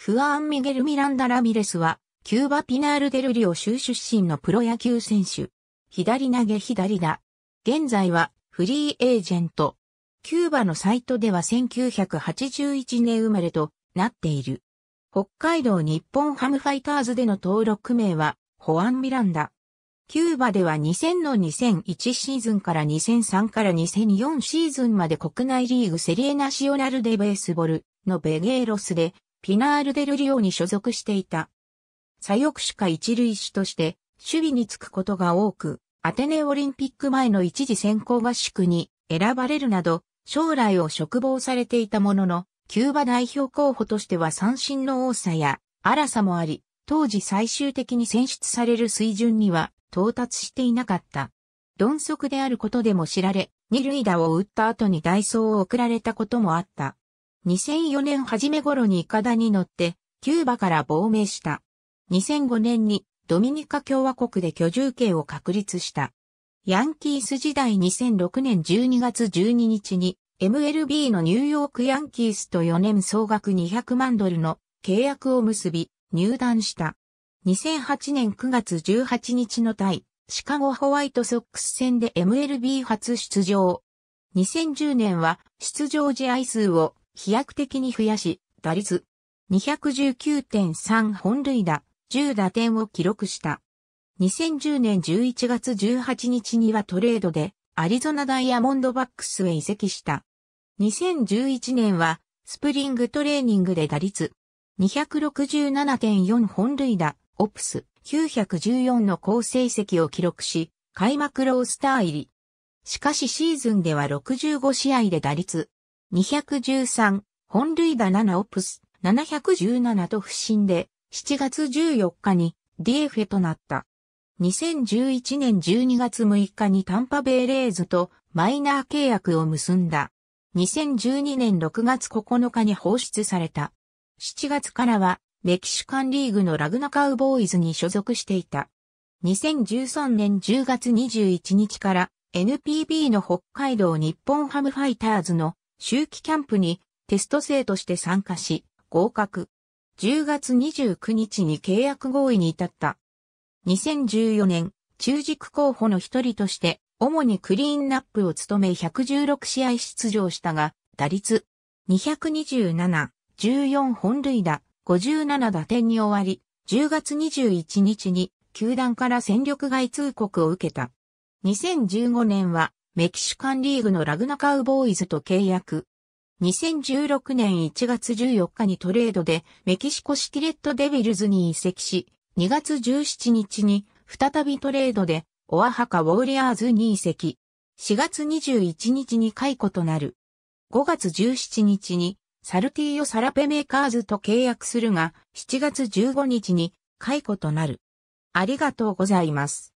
フアン・ミゲル・ミランダ・ラミレスは、キューバ・ピナール・デルリオ州出身のプロ野球選手。左投げ左打。現在は、フリーエージェント。キューバのサイトでは1981年生まれとなっている。北海道日本ハムファイターズでの登録名は、ホアン・ミランダ。キューバでは2000の2001シーズンから2003から2004シーズンまで国内リーグセリエナシオナルデベースボルのベゲーロスでピナール・デル・リオに所属していた。左翼手か一塁手として守備につくことが多く、アテネオリンピック前の一時選考合宿に選ばれるなど、将来を嘱望されていたものの、キューバ代表候補としては三振の多さや荒さもあり、当時最終的に選出される水準には到達していなかった。鈍足であることでも知られ、二塁打を打った後に代走を送られたこともあった。2004年初め頃にイカダに乗って、キューバから亡命した。2005年にドミニカ共和国で居住権を確立した。ヤンキース時代2006年12月12日に MLB のニューヨークヤンキースと4年総額200万ドルの契約を結び入団した。2008年9月18日の対シカゴホワイトソックス戦で MLB 初出場。2010年は出場試合数を飛躍的に増やし、打率219.3本塁打、10打点を記録した。2010年11月18日にはトレードでアリゾナダイヤモンドバックスへ移籍した。2011年はスプリングトレーニングで打率267.4本塁打、オプス914の好成績を記録し、開幕ロースター入り。しかしシーズンでは65試合で打率213、本塁打7オプス、717と不振で、7月14日に DF となった。2011年12月6日にタンパベイレーズとマイナー契約を結んだ。2012年6月9日に放出された。7月からはメキシカンリーグのラグナカウボーイズに所属していた。2013年10月21日から NPB の北海道日本ハムファイターズの秋季キャンプにテスト生として参加し、合格。10月29日に契約合意に至った。2014年、中軸候補の一人として、主にクリーンナップを務め116試合出場したが、打率227、14本塁打、57打点に終わり、10月21日に球団から戦力外通告を受けた。2015年はメキシカンリーグのラグナカウボーイズと契約。2016年1月14日にトレードでメキシコシキレットデビルズに移籍し、2月17日に再びトレードでオアハカウォーリアーズに移籍。4月21日に解雇となる。5月17日にサルティーヨ・サラペメーカーズと契約するが、7月15日に解雇となる。ありがとうございます。